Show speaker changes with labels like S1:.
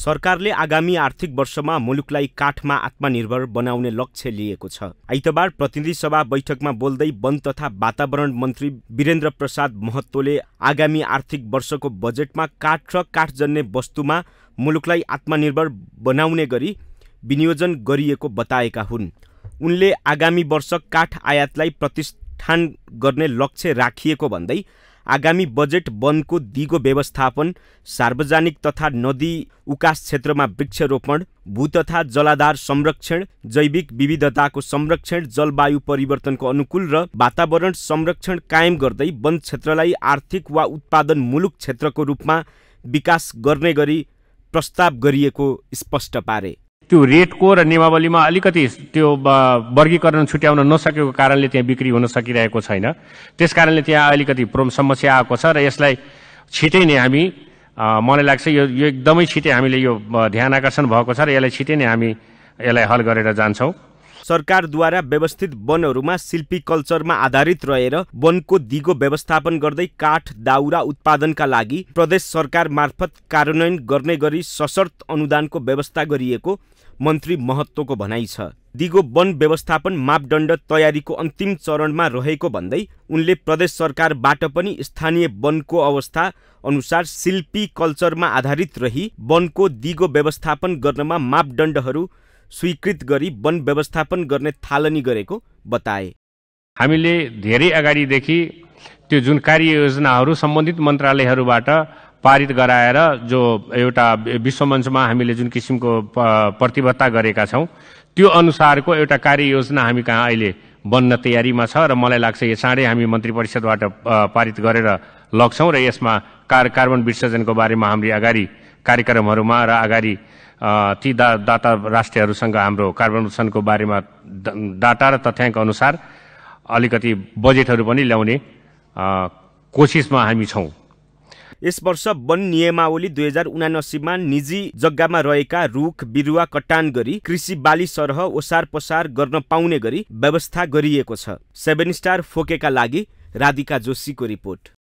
S1: सरकारले आगामी आर्थिक वर्षमा मुलुकलाई काठमा आत्मनिर्भर बनाउने लक्ष्य लिएको छ आइतबार प्रतिनिधि सभा बैठकमा बोल्दै वन तथा वातावरण मन्त्री वीरेन्द्र प्रसाद महतोले आगामी आर्थिक वर्षको बजेटमा काठ र काठजन्य वस्तुमा मुलुकलाई आत्मनिर्भर बनाउने गरी विनियोजन गरिएको बताएका हुन् उनले आगामी वर्ष काठ आयातलाई प्रतिष्ठान गर्ने लक्ष्य राखिएको भन्दै आगामी बजेट वनको दिगो व्यवस्थापन सार्वजनिक तथा नदी उकास क्षेत्रमा वृक्षरोपण भू तथा जलाधार संरक्षण जैविक विविधताको संरक्षण जलवायु परिवर्तनको अनुकूल र वातावरण संरक्षण कायम गर्दै वन क्षेत्रलाई आर्थिक वा उत्पादन मुलुक क्षेत्रको रूपमा विकास गर्ने गरी प्रस्ताव गरिएको स्पष्ट पारे
S2: त्यो रेटको र नियमावलीमा अलिकति त्यो वर्गीकरण छुट्याउन नसकेको कारणले त्यहाँ बिक्री हुन सकिरहेको छैन त्यस कारणले त्यहाँ अलिकति प्रो समस्या आएको छ र यसलाई छिटै नै हामी मलाई लाग्छ यो यो एकदमै छिटै हामीले यो ध्यान आकर्षण भएको छ र यसलाई छिटै नै हामी यसलाई हल गरेर जान्छौँ
S1: सरकारद्वारा व्यवस्थित वनहरूमा शिल्पी कल्चरमा आधारित रहेर वनको दिगो व्यवस्थापन गर्दै काठ दाउरा उत्पादनका लागि प्रदेश सरकार मार्फत कार्यान्वयन गर्ने गरी सशर्त अनुदानको व्यवस्था गरिएको मन्त्री महत्त्वको भनाइ छ दिगो वन व्यवस्थापन मापदण्ड तयारीको अन्तिम चरणमा रहेको भन्दै उनले प्रदेश सरकारबाट पनि स्थानीय वनको अवस्था अनुसार शिल्पी कल्चरमा आधारित रही वनको दिगो व्यवस्थापन गर्नमा मापदण्डहरू स्वीकृत गरी वन व्यवस्थापन गर्ने थालनी
S2: गरेको बताए हामीले धेरै अगाडिदेखि त्यो जुन कार्ययोजनाहरू सम्बन्धित मन्त्रालयहरूबाट पारित गराएर जो एउटा विश्वमञ्चमा हामीले जुन किसिमको प्रतिबद्धता गरेका छौँ त्यो अनुसारको एउटा कार्ययोजना हामी कहाँ अहिले बन्न तयारीमा छ र मलाई लाग्छ यो चाँडै हामी मन्त्री परिषदबाट पारित गरेर लग्छौँ र यसमा कार कार्बन विसर्जनको बारेमा हामीले अगाडि कार्यक्रमहरूमा र अगाडि ती दा दाता राष्ट्रहरूसँग हाम्रो कार्बन उत्सनको बारेमा डाटा र तथ्याङ्क अनुसार अलिकति बजेटहरू पनि ल्याउने कोसिसमा हामी छौँ
S1: यस वर्ष वन नियमावली दुई हजार उनासीमा निजी जग्गामा रहेका रुख बिरुवा कटान गरी कृषि बाली सरह ओसार पसार गर्न पाउने गरी व्यवस्था गरिएको छ सेभेन स्टार फोकेका लागि राधिका जोशीको रिपोर्ट